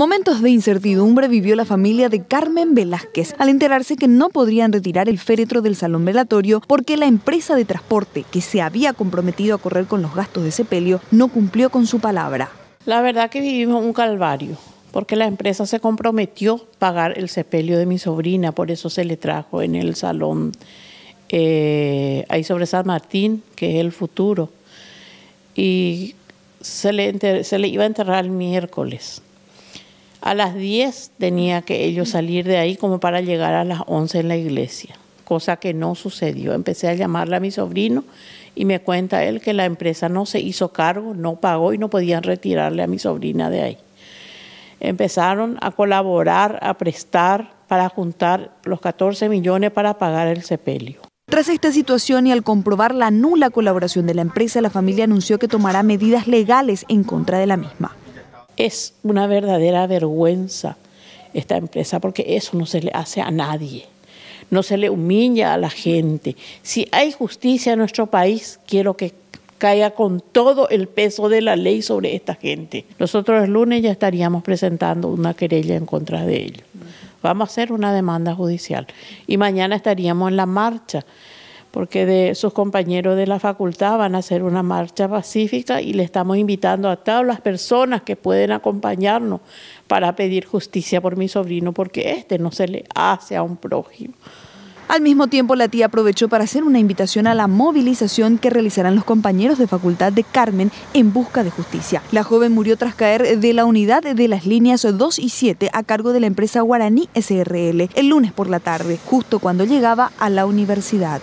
Momentos de incertidumbre vivió la familia de Carmen Velázquez al enterarse que no podrían retirar el féretro del salón velatorio porque la empresa de transporte que se había comprometido a correr con los gastos de sepelio no cumplió con su palabra. La verdad que vivimos un calvario porque la empresa se comprometió a pagar el sepelio de mi sobrina, por eso se le trajo en el salón eh, ahí sobre San Martín, que es el futuro. Y se se le iba a enterrar el miércoles. A las 10 tenía que ellos salir de ahí como para llegar a las 11 en la iglesia, cosa que no sucedió. Empecé a llamarle a mi sobrino y me cuenta él que la empresa no se hizo cargo, no pagó y no podían retirarle a mi sobrina de ahí. Empezaron a colaborar, a prestar para juntar los 14 millones para pagar el sepelio. Tras esta situación y al comprobar la nula colaboración de la empresa, la familia anunció que tomará medidas legales en contra de la misma. Es una verdadera vergüenza esta empresa porque eso no se le hace a nadie, no se le humilla a la gente. Si hay justicia en nuestro país, quiero que caiga con todo el peso de la ley sobre esta gente. Nosotros el lunes ya estaríamos presentando una querella en contra de ellos. Vamos a hacer una demanda judicial y mañana estaríamos en la marcha porque de sus compañeros de la facultad van a hacer una marcha pacífica y le estamos invitando a todas las personas que pueden acompañarnos para pedir justicia por mi sobrino, porque este no se le hace a un prójimo. Al mismo tiempo, la tía aprovechó para hacer una invitación a la movilización que realizarán los compañeros de facultad de Carmen en busca de justicia. La joven murió tras caer de la unidad de las líneas 2 y 7 a cargo de la empresa Guaraní SRL el lunes por la tarde, justo cuando llegaba a la universidad.